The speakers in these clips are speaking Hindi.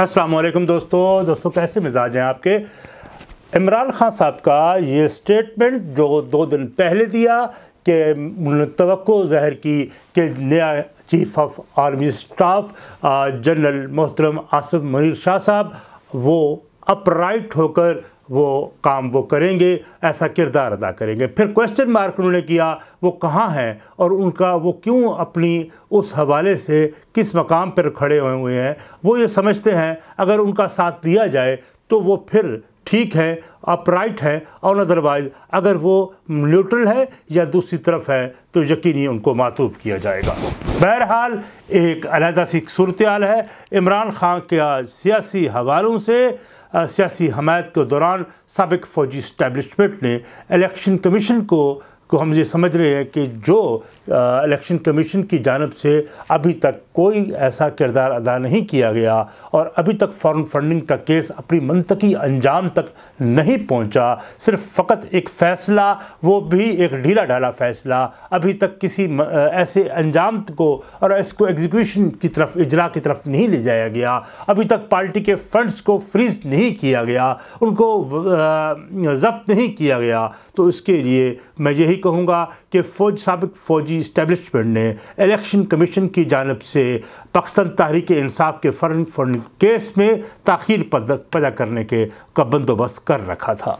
असलम दोस्तों दोस्तों कैसे मिजाज हैं आपके इमरान खान साहब का ये स्टेटमेंट जो दो दिन पहले दिया कि तो जहर की कि नया chief of army staff general मोहतरम आसिफ मनीर शाह साहब वो अपराइट होकर वो काम वो करेंगे ऐसा किरदार अदा करेंगे फिर क्वेश्चन मार्क उन्होंने किया वो कहाँ हैं और उनका वो क्यों अपनी उस हवाले से किस मकाम पर खड़े हुए हैं वो ये समझते हैं अगर उनका साथ दिया जाए तो वो फिर ठीक है अपराइट है और अदरवाइज़ अगर वो न्यूट्रल है या दूसरी तरफ है तो यकीनी उनको मातूब किया जाएगा बहरहाल एक अलहदा सी सूरत है इमरान खान के सियासी हवालों से सियासी हमायत के दौरान सबक फौजी इस्टेबलिशमेंट ने इलेक्शन कमीशन को को हम ये समझ रहे हैं कि जो इलेक्शन कमीशन की जानब से अभी तक कोई ऐसा किरदार अदा नहीं किया गया और अभी तक फॉरन फंडिंग का केस अपनी मनतकी अंजाम तक नहीं पहुंचा सिर्फ फ़कत एक फ़ैसला वो भी एक ढीला ढाला फ़ैसला अभी तक किसी ऐसे अंजाम को और इसको एग्जीक्यूशन की तरफ इजरा की तरफ नहीं ले जाया गया अभी तक पार्टी के फंड्स को फ्रीज नहीं किया गया उनको ज़ब्त नहीं किया गया तो इसके लिए मैं यही कहूँगा कि फौज सबक फ़ौजी इस्टेबलिशमेंट ने इलेक्शन कमीशन की जानब से पाकिस्तान तहरीक इंसाफ के फरन फरन केस में तखिर पैदा करने के का बंदोबस्त कर रखा था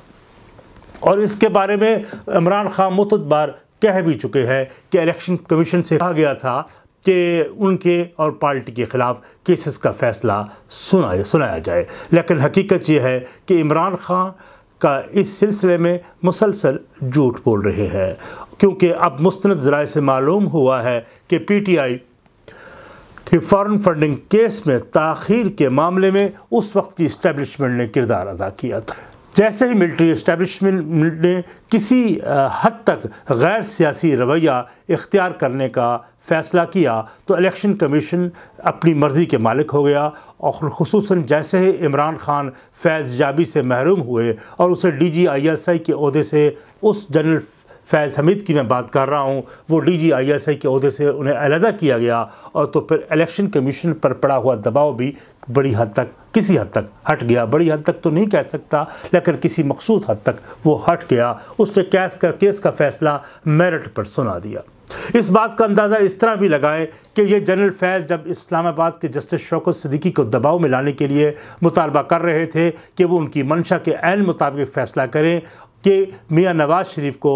और इसके बारे में इमरान खान मुतबार कह भी चुके हैं कि इलेक्शन कमीशन से कहा गया था कि उनके और पार्टी के ख़िलाफ़ केसेस का फ़ैसला सुनाया सुनाया जाए लेकिन हकीकत यह है कि इमरान खान का इस सिलसिले में मुसलसल झूठ बोल रहे हैं क्योंकि अब मुस्ंद जराए से मालूम हुआ है कि पी टी आई कि फ़ॉरन फंडिंग केस में तखिर के मामले में उस वक्त की इस्टेबलिशमेंट ने किरदार अदा किया था जैसे ही मिलिट्री इस्टेबलिशमेंट ने किसी हद तक गैर सियासी रवैया इख्तियार करने का फ़ैसला किया तो इलेक्शन कमीशन अपनी मर्ज़ी के मालिक हो गया और खसूस जैसे ही इमरान ख़ान फैज़ जाबी से महरूम हुए और उसे D G I S I के अहदे से उस जनरल फैज़ हमीद की मैं बात कर रहा हूँ वो D G I S I के अहदे से उन्हें अलहदा किया गया और तो फिर इलेक्शन कमीशन पर पड़ा हुआ दबाव भी बड़ी हद तक किसी हद तक हट गया बड़ी हद तक तो नहीं कह सकता लेकिन किसी मखसूस हद तक वो हट गया उसने कैस का केस का फैसला मेरिट पर सुना दिया इस बात का अंदाज़ा इस तरह भी लगाएं कि ये जनरल फैज़ जब इस्लामाबाद के जस्टिस शौकत सदीकी को दबाव में लाने के लिए मुतालबा कर रहे थे कि वो उनकी मंशा के मुताबिक फ़ैसला करें कि मियाँ नवाज़ शरीफ को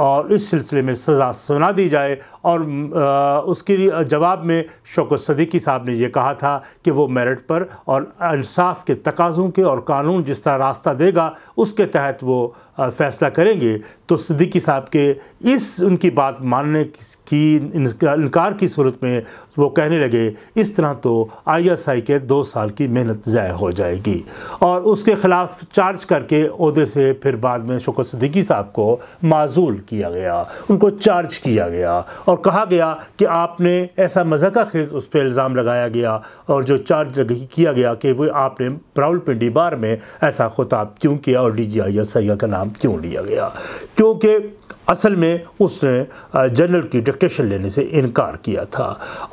और इस सिलसिले में सज़ा सुना दी जाए और आ, उसके जवाब में शोक सदीकी साहब ने यह कहा था कि वो मेरिट पर और इंसाफ के तकाज़ों के और कानून जिस तरह रास्ता देगा उसके तहत वो फैसला करेंगे तो सिद्दीकी साहब के इस उनकी बात मानने की इनकार की सूरत में वो कहने लगे इस तरह तो आईएसआई के दो साल की मेहनत ज़ाय हो जाएगी और उसके ख़िलाफ़ चार्ज करके अहदे से फिर बाद में शुक्र सिद्दीकी साहब को माजूल किया गया उनको चार्ज किया गया और कहा गया कि आपने ऐसा मजाक खेज उस पर इल्ज़ाम लगाया गया और जो चार्ज किया गया कि वो आपने पिंडी बार में ऐसा खताब क्यों किया और D G I S I का नाम नाम क्यों लिया गया क्योंकि असल में उसने जनरल की डिक्टेशन लेने से इनकार किया था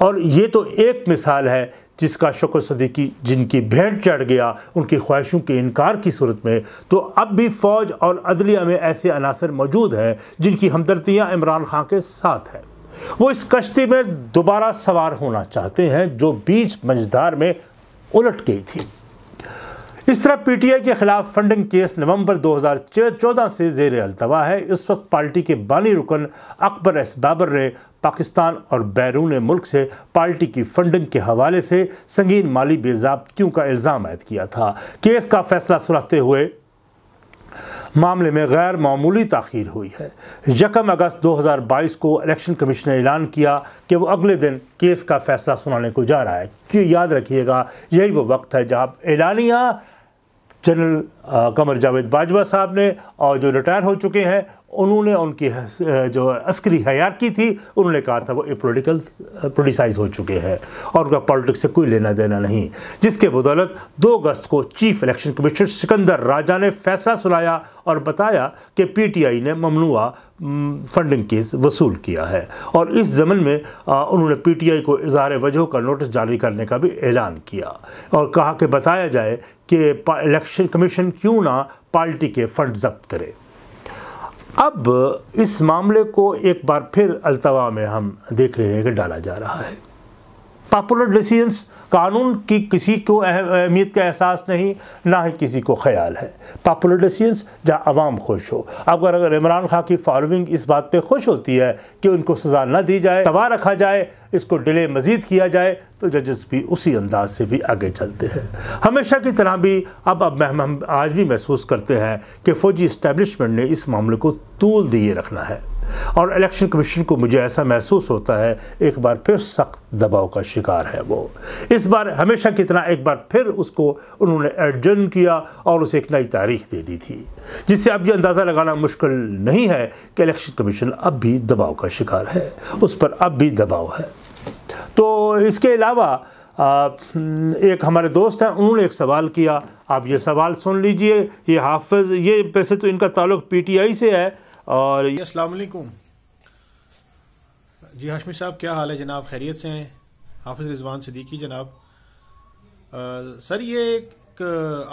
और ये तो एक मिसाल है जिसका शक सदीकी जिनकी भेंट चढ़ गया उनकी ख्वाहिशों के इनकार की सूरत में तो अब भी फ़ौज और अदलिया में ऐसे अनासर मौजूद हैं जिनकी हमदर्दियाँ इमरान खां के साथ हैं वो इस कश्ती में दोबारा सवार होना चाहते हैं जो बीच मझदार में उलट गई थी इस तरह पीटीआई के खिलाफ फंडिंग केस नवंबर 2014 से जेर अल्तवा है इस वक्त पार्टी के बानी रुकन अकबर एस बाबर ने पाकिस्तान और बैरून मुल्क से पार्टी की फंडिंग के हवाले से संगीन माली बेजाबतियों का इल्ज़ाम आयद किया था केस का फैसला सुनाते हुए मामले में गैर मामूली तखीर हुई है यकम अगस्त 2022 को इलेक्शन कमीशन ने ऐलान किया कि वो अगले दिन केस का फैसला सुनाने को जा रहा है क्यों याद रखिएगा यही वो वक्त है जहां ऐलानिया जनरल कमर जावेद बाजवा साहब ने और जो रिटायर हो चुके हैं उन्होंने उनकी जो अस्करी हयार की थी उन्होंने कहा था वो पोलिटिकल पोलिटिसाइज हो चुके हैं और उनका पॉलिटिक्स से कोई लेना देना नहीं जिसके बदौलत 2 अगस्त को chief election commissioner Sikandar Raja ने फैसला सुनाया और बताया कि पीटीआई ने ममनुआ फंडिंग केस वसूल किया है और इस ज़मन में उन्होंने पीटीआई को इजहार वजह का नोटिस जारी करने का भी ऐलान किया और कहा कि बताया जाए कि इलेक्शन कमीशन क्यों ना पार्टी के फंड जब्त करे अब इस मामले को एक बार फिर अलतवा में हम देख रहे हैं कि डाला जा रहा है पॉपुलर डिसीजंस कानून की किसी को अहमियत का एहसास नहीं ना ही किसी को ख्याल है पॉपुलर जहाँ आवाम खुश हो अगर अगर इमरान खां की फॉलोइंग इस बात पे खुश होती है कि उनको सज़ा न दी जाए दबा रखा जाए इसको डिले मज़ीद किया जाए तो जजेस भी उसी अंदाज से भी आगे चलते हैं हमेशा की तरह भी अब अब हम आज भी महसूस करते हैं कि फ़ौजी इस्टेब्लिशमेंट ने इस मामले को तूल दिए रखना है और इलेक्शन कमीशन को मुझे ऐसा महसूस होता है एक बार फिर सख्त दबाव का शिकार है वो इस बार हमेशा की तरह एक बार फिर उसको उन्होंने एडजन किया और उसे एक नई तारीख दे दी थी जिससे अब यह अंदाज़ा लगाना मुश्किल नहीं है कि इलेक्शन कमीशन अब भी दबाव का शिकार है उस पर अब भी दबाव है तो इसके अलावा एक हमारे दोस्त हैं उन्होंने एक सवाल किया आप ये सवाल सुन लीजिए ये हाफज ये पैसे तो इनका ताल्लुक पीटीआई से है और असलकुम जी हाशमी साहब क्या हाल है जनाब खैरियत से हैं हाफिज़ रिजवान सिद्दीकी जनाब आ, सर ये एक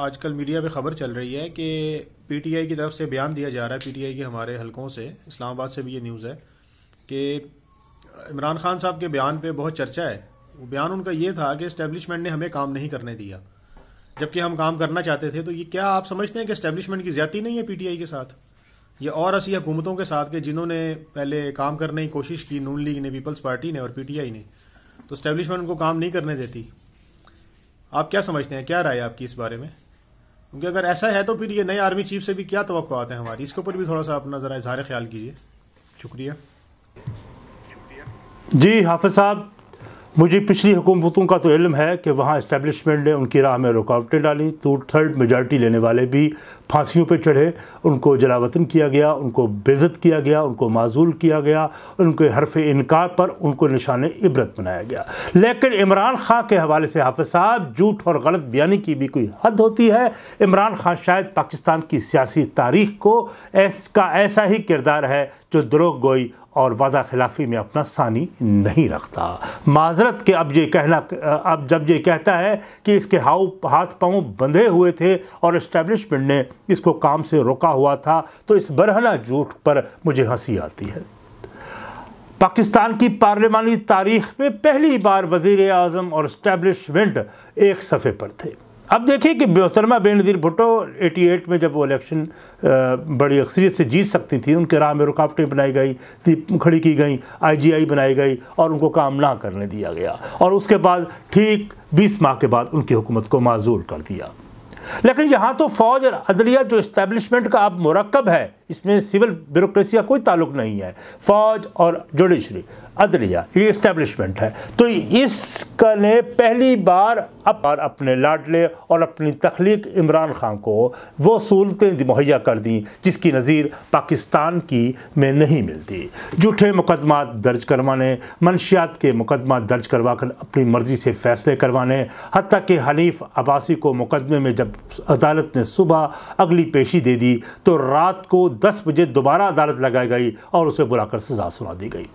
आजकल मीडिया पे खबर चल रही है कि पीटीआई की तरफ से बयान दिया जा रहा है पीटीआई के हमारे हलकों से इस्लामाबाद से भी ये न्यूज़ है कि इमरान खान साहब के बयान पे बहुत चर्चा है बयान उनका ये था कि इस्टेब्लिशमेंट ने हमें काम नहीं करने दिया जबकि हम काम करना चाहते थे तो ये क्या आप समझते हैं कि इस्टेब्लिशमेंट की ज्यादा नहीं है पीटीआई के साथ ये और ऐसी हुकूमतों के साथ के जिन्होंने पहले काम करने की कोशिश की नून लीग ने पीपल्स पार्टी ने और पीटीआई ने तो स्टैब्लिशमेंट उनको काम नहीं करने देती आप क्या समझते हैं क्या राय आपकी इस बारे में क्योंकि अगर ऐसा है तो फिर ये नए आर्मी चीफ से भी क्या तो आते हैं हमारी इसके ऊपर भी थोड़ा सा अपना ज़रा इजहार ख्याल कीजिए शुक्रिया जी हाफिज साहब मुझे पिछली हुकूमतों का तो इल्म है कि वहाँ इस्टेबलिशमेंट ने उनकी राह में रुकावटें डाली तो थर्ड मेजार्टी लेने वाले भी फांसियों पर चढ़े उनको जलावतन किया गया उनको बेज़त किया गया उनको माजूल किया गया उनके हरफ इनकार पर उनको निशान इबरत बनाया गया लेकिन इमरान खां के हवाले से हाफ साहब झूठ और गलत बयानी की भी कोई हद होती है इमरान खान शायद पाकिस्तान की सियासी तारीख को ऐस का ऐसा ही किरदार है जो द्रोह गोई और वादा खिलाफी में अपना सानी नहीं रखता माजरत के अब ये कहना अब जब ये कहता है कि इसके हाउ हाथ पाँव बंधे हुए थे और इस्टेब्लिशमेंट ने इसको काम से रोका हुआ था तो इस बरहना झूठ पर मुझे हंसी आती है पाकिस्तान की पार्लियामानी तारीख में पहली बार वज़ी अजम और इस्टेब्लिशमेंट एक सफ़े पर थे अब देखिए कि मोहतरमा बेनज़ीर भुट्टो 88 में जब वो इलेक्शन बड़ी अक्सरियत से जीत सकती थी उनके राह में रुकावटें बनाई गई थी खड़ी की गई आईजीआई बनाई गई और उनको काम ना करने दिया गया और उसके बाद ठीक 20 माह के बाद उनकी हुकूमत को माजूल कर दिया लेकिन यहाँ तो फौज और अदलिया जो इस्टेब्लिशमेंट का अब मरकब है इसमें सिविल ब्यूरोक्रेसी का कोई ताल्लुक नहीं है फौज और जुडिशरी अदलिया ये इस्टेब्लिशमेंट है तो इसका ने पहली बार अब और अपने लाडले और अपनी तख्लीक इमरान खान को वो सहूलतें मुहैया कर दी जिसकी नज़ीर पाकिस्तान की में नहीं मिलती जूठे मुकदमा दर्ज करवाने मनशियात के मुकदमा दर्ज करवा कर अपनी मर्ज़ी से फ़ैसले करवाने हती कि हनीफ अब्बासी को मुकदमे में जब अदालत ने सुबह अगली पेशी दे दी तो रात को 10 बजे दोबारा अदालत लगाई गई और उसे बुलाकर सजा सुना दी गई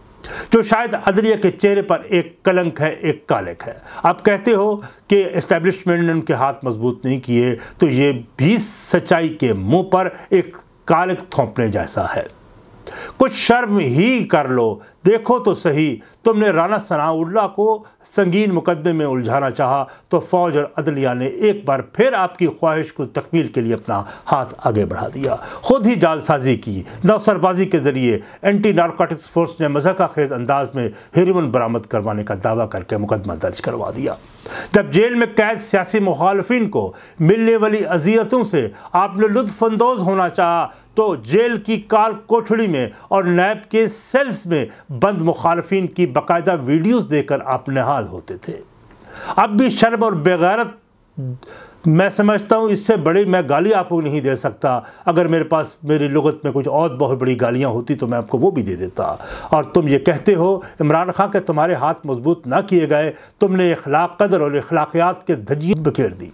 जो शायद अदलिया के चेहरे पर एक कलंक है एक कालक है आप कहते हो कि इस्टेब्लिशमेंट ने उनके हाथ मजबूत नहीं किए तो ये भी सच्चाई के मुंह पर एक कालक थोपने जैसा है कुछ शर्म ही कर लो देखो तो सही तुमने राना सनाउल्ला को संगीन मुकदमे में उलझाना चाहा तो फौज और अदलिया ने एक बार फिर आपकी ख्वाहिश को तकमील के लिए अपना हाथ आगे बढ़ा दिया खुद ही जालसाजी की नौसरबाजी के जरिए एंटी नारकोटिक्स फोर्स ने मजहका खेज अंदाज में हिरमन बरामद करवाने का दावा करके मुकदमा दर्ज करवा दिया जब जेल में कैद सियासी मुखालफिन को मिलने वाली अजियतों से आपने लुफ़ानंदोज होना चाहा तो जेल की काल कोठड़ी में और नैब के सेल्स में बंद मुखालफन की बाकायदा वीडियोस देकर आपने हाल बर्बाद होते थे अब भी शर्म और बेगैरत मैं समझता हूँ इससे बड़ी मैं गाली आपको नहीं दे सकता अगर मेरे पास मेरी लगत में कुछ और बहुत बड़ी गालियाँ होती तो मैं आपको वो भी दे देता और तुम ये कहते हो इमरान खान के तुम्हारे हाथ मजबूत ना किए गए तुमने इखलाक कदर और इखलाकियात के धजिए बखेर दी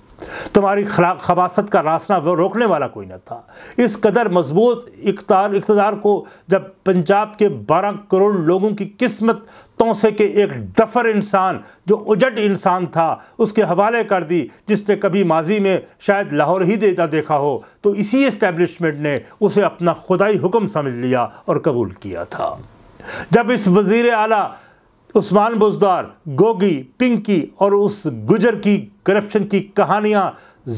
तुम्हारी खबासत का रास्ता रोकने वाला कोई न था इस कदर मजबूत इकतार इकतदार को जब पंजाब के 12 करोड़ लोगों की किस्मत तोसे के एक डफर इंसान जो उजट इंसान था उसके हवाले कर दी जिसने कभी माजी में शायद लाहौर ही देता देखा हो तो इसी इस्टेब्लिशमेंट ने उसे अपना खुदाई हुक्म समझ लिया और कबूल किया था जब इस वजीर आला उस्मान बुजदार गोगी पिंकी और उस गुजर की करप्शन की कहानियाँ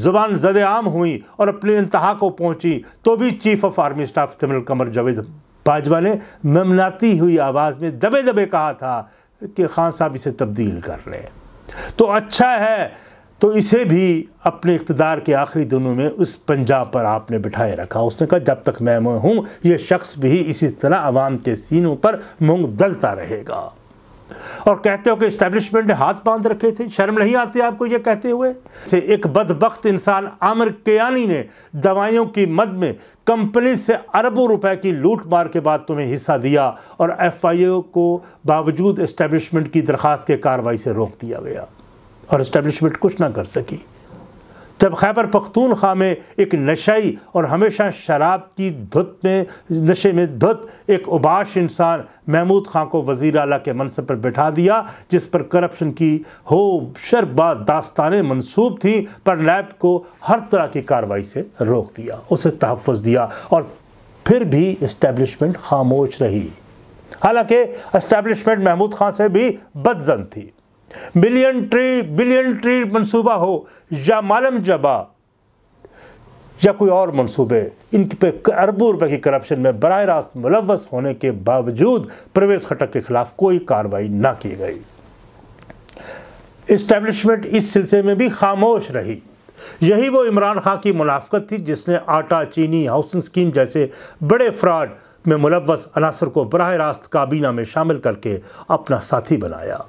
ज़ुबान जद आम हुई और अपने इंतहा को पहुँची तो भी chief of army staff general Qamar Javed Bajwa ने ममनाती हुई आवाज़ में दबे दबे कहा था कि खान साहब इसे तब्दील कर लें तो अच्छा है तो इसे भी अपने इकतदार के आखिरी दिनों में उस पंजाब पर आपने बिठाए रखा उसने कहा जब तक मैं हूँ ये शख्स भी इसी तरह आवाम के सीनों पर मूँग दलता रहेगा और कहते हो कि इस्टेब्लिशमेंट ने हाथ बांध रखे थे शर्म नहीं आती आपको ये कहते हुए से एक बदबख्त इंसान आमिर कियानी ने दवाइयों की मद में कंपनी से अरबों रुपए की लूट मार के बाद तुम्हें हिस्सा दिया और एफआईओ को बावजूद इस्टेब्लिशमेंट की दरख्वास्त के कार्रवाई से रोक दिया गया और इस्टेब्लिशमेंट कुछ ना कर सकी जब खैबर पख्तूनख्वा में एक नशाई और हमेशा शराब की धुत में नशे में धुत एक उबाश इंसान महमूद खां को वज़ी अला के मनसब पर बैठा दिया जिस पर करप्शन की हो शरबा दास्तान मनसूब थी पर नैब को हर तरह की कार्रवाई से रोक दिया उसे तहफ़ दिया और फिर भी इस्टेबलिशमेंट खामोश रही हालांकि इस्टेबलिशमेंट महमूद खां से भी बदजन थी बिलियन ट्री बिलियन ट्री मंसूबा हो या मालम जबा या कोई और मनसूबे इन पे अरबों रुपए की करप्शन में बरह रास्त मुलवस होने के बावजूद प्रवेश खटक के खिलाफ कोई कार्रवाई ना की गई इस्टेब्लिशमेंट इस सिलसिले में भी खामोश रही यही वो इमरान खां की मुनाफ्त थी जिसने आटा चीनी हाउसिंग स्कीम जैसे बड़े फ्रॉड में मुलवस अनासर को बरह रास्त काबीना में शामिल करके अपना साथी बनाया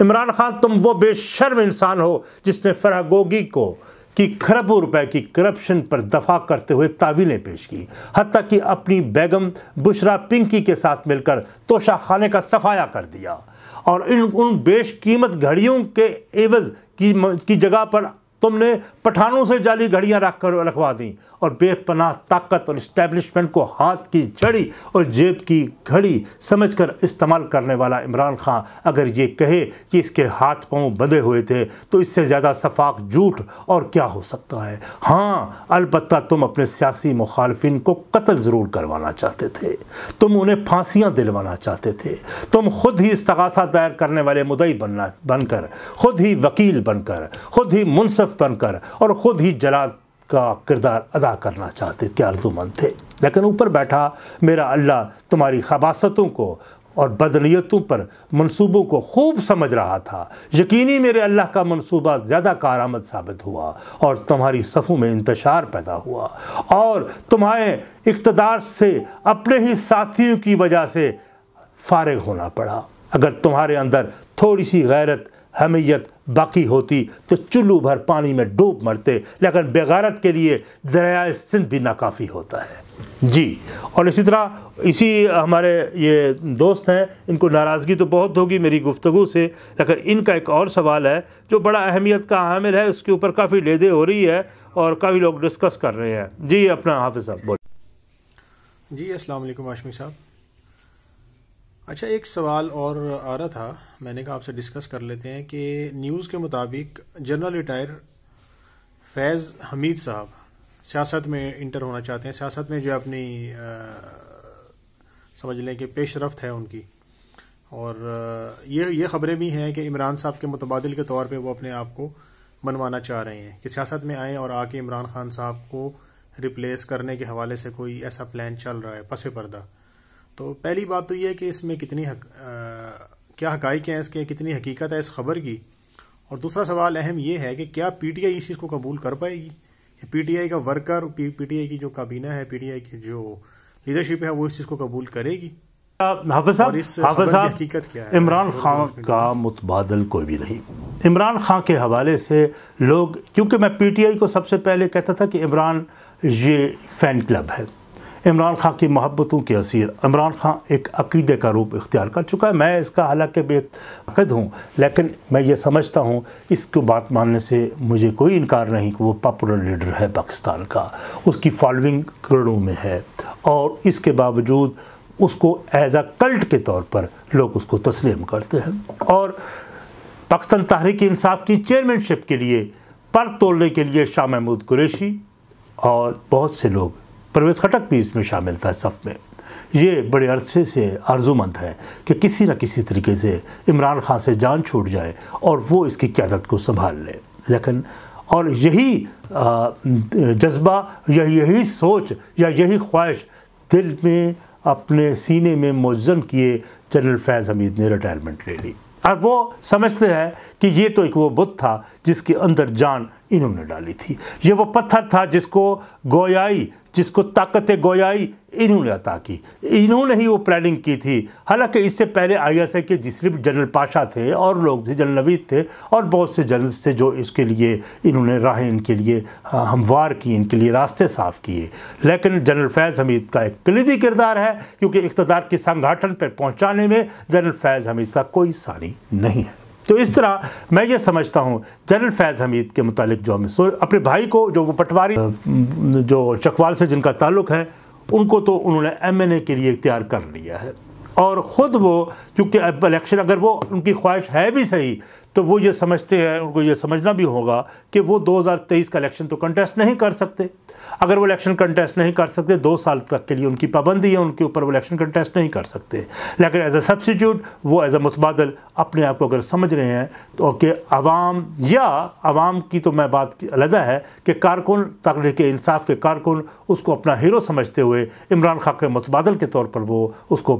इमरान खान तुम वो बेशर्म इंसान हो जिसने फरह गोगी को कि खरबों रुपए की करप्शन पर दफा करते हुए तावीलें पेश की हती कि अपनी बेगम बुशरा पिंकी के साथ मिलकर तोशा खाने का सफाया कर दिया और इन उन बेशकीमत घड़ियों के एवज की की जगह पर तुमने पठानों से जाली घड़ियां रख कर रखवा दी और बेपनाह ताकत और इस्टेब्लिशमेंट को हाथ की जड़ी और जेब की घड़ी समझकर इस्तेमाल करने वाला इमरान खान अगर ये कहे कि इसके हाथ पाँव बंधे हुए थे तो इससे ज़्यादा शफाक झूठ और क्या हो सकता है हाँ अलबत् तुम अपने सियासी मुखालफिन को कत्ल ज़रूर करवाना चाहते थे तुम उन्हें फांसियाँ दिलवाना चाहते थे तुम खुद ही इस्तगासा दायर करने वाले मुदई बनना बनकर खुद ही वकील बनकर खुद ही मुनसफ बनकर और खुद ही जलाल का किरदार अदा करना चाहते थे आर्जुमंद थे लेकिन ऊपर बैठा मेरा अल्लाह तुम्हारी खबासतों को और बदनीयतों पर मंसूबों को खूब समझ रहा था यकीनी मेरे अल्लाह का मंसूबा ज़्यादा कारामद साबित हुआ और तुम्हारी सफ़ों में इंतशार पैदा हुआ और तुम्हारे इकतदार से अपने ही साथियों की वजह से फारग होना पड़ा अगर तुम्हारे अंदर थोड़ी सी गैरत हमीयत बाकी होती तो चुल्लू भर पानी में डूब मरते लेकिन बेगारत के लिए दरियाए सिंध भी नाकाफ़ी होता है जी और इसी तरह इसी हमारे ये दोस्त हैं इनको नाराज़गी तो बहुत होगी मेरी गुफ्तु से लेकिन इनका एक और सवाल है जो बड़ा अहमियत का हामिल है उसके ऊपर काफ़ी लेदे हो रही है और काफ़ी लोग डिस्कस कर रहे हैं जी अपना हाफिज़ साहब बोल जी असल आशमी साहब अच्छा एक सवाल और आ रहा था मैंने कहा आपसे डिस्कस कर लेते हैं कि न्यूज़ के मुताबिक जनरल रिटायर फैज़ हमीद साहब सियासत में इंटर होना चाहते हैं सियासत में जो अपनी आ, समझ लें कि पेशरफ है उनकी और आ, ये ये खबरें भी हैं कि इमरान साहब के मुतबादल के तौर पे वो अपने आप को मनवाना चाह रहे हैं कि सियासत में आएं और आके इमरान खान साहब को रिप्लेस करने के हवाले से कोई ऐसा प्लान चल रहा है पसे पर्दा तो पहली बात तो यह है कि इसमें कितनी हक, आ, क्या हकाइक हैं इसके कितनी हकीकत है इस खबर की और दूसरा सवाल अहम यह है कि क्या पीटीआई इस चीज़ को कबूल कर पाएगी पीटीआई का वर्कर पीटीआई की जो काबीना है पीटीआई की जो लीडरशिप है वो इस चीज़ को कबूल करेगी इमरान खान का मुतबादल कोई भी नहीं इमरान खान के हवाले से लोग क्योंकि मैं पीटीआई को सबसे पहले कहता था कि इमरान ये फ़ैन क्लब है इमरान खां की मोहब्बतों के असीर इमरान खां एक अकीदे का रूप इख्तियार कर चुका है मैं इसका हालांकि बेकद हूँ लेकिन मैं ये समझता हूँ इसको बात मानने से मुझे कोई इनकार नहीं कि वो पॉपुलर लीडर है पाकिस्तान का उसकी फॉलोइंग करोड़ों में है और इसके बावजूद उसको एज अ कल्ट के तौर पर लोग उसको तस्लीम करते हैं और पाकिस्तान तहरीक इंसाफ की चेयरमैनशिप के लिए पर तोड़ने के लिए शाह महमूद कुरेशी और बहुत से लोग परवेज खटक भी इसमें शामिल था सफ़ में ये बड़े अरसे से आर्जुमंद है कि किसी न किसी तरीके से इमरान खान से जान छूट जाए और वो इसकी क्यादत को संभाल ले लेकिन और यही जज्बा या यही सोच या यही ख्वाहिश दिल में अपने सीने में मुजन किए जनरल फैज़ हमीद ने रिटायरमेंट ले ली और वो समझते हैं कि ये तो एक वो बुत था जिसके अंदर जान इन्होंने डाली थी ये वो पत्थर था जिसको गोयाई जिसको ताकत गोयाई इन्होंने अता की इन्होंने ही वो प्लानिंग की थी हालांकि इससे पहले आईएसआई के सिर्फ जनरल पाशा थे और लोग थे जनरल नवीद थे और बहुत से जनरल थे जो इसके लिए इन्होंने राहें इनके लिए हमवार की इनके लिए रास्ते साफ किए लेकिन जनरल फैज़ हमीद का एक कलीदी किरदार है क्योंकि इकतदार के संगठन पर पहुँचाने में जनरल फैज़ हमीद का कोई सानी नहीं है तो इस तरह मैं ये समझता हूँ जनरल फैज़ हमीद के मुतालिक जो हमें सो अपने भाई को जो वो पटवारी जो चकवाल से जिनका ताल्लुक़ है उनको तो उन्होंने एमएनए के लिए इख्तियार कर लिया है और ख़ुद वो क्योंकि इलेक्शन अगर वो उनकी ख्वाहिश है भी सही तो वो ये समझते हैं उनको ये समझना भी होगा कि वो 2023 का इलेक्शन तो कंटेस्ट नहीं कर सकते अगर वो इलेक्शन कंटेस्ट नहीं कर सकते दो साल तक के लिए उनकी पाबंदी है उनके ऊपर वो इलेक्शन कंटेस्ट नहीं कर सकते लेकिन एज ए सब्सिट्यूट वो एज ए मुतबादल अपने आप को अगर समझ रहे हैं तो कि आवाम या आवाम की तो मैं बात अलहदा है कि कारकुन तकलीक इंसाफ के कारकुन उसको अपना हीरो समझते हुए इमरान खां के मुतबादल के तौर पर वो उसको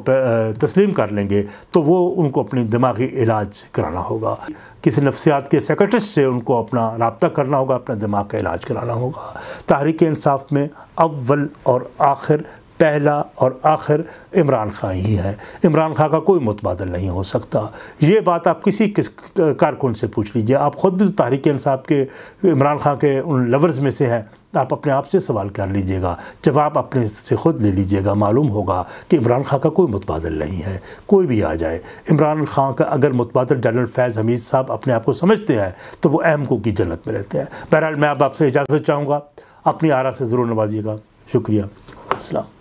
तस्लीम कर लेंगे तो वो उनको अपनी दिमागी इलाज कराना होगा किसी नफसियात के सेक्रेटरी से उनको अपना रबता करना होगा अपना दिमाग का इलाज कराना होगा तहरीक इंसाफ में अव्वल और आखिर पहला और आखिर इमरान खां ही है इमरान खां का कोई मुतबादल नहीं हो सकता ये बात आप किसी किस कारकुन से पूछ लीजिए आप ख़ुद भी तो तहरीक इंसाफ के इमरान खां के उन लवर्स में से हैं तो आप अपने आप से सवाल कर लीजिएगा जवाब अपने से खुद ले लीजिएगा मालूम होगा कि इमरान खान का कोई मुतबादल नहीं है कोई भी आ जाए इमरान खान का अगर मुतबादल जनरल फैज़ हमीद साहब अपने आप को समझते हैं तो वो को की जन्नत में रहते हैं बहरहाल मैं अब आपसे इजाज़त चाहूँगा अपनी आरा से ज़रूर नवाजिएगा शुक्रिया असलम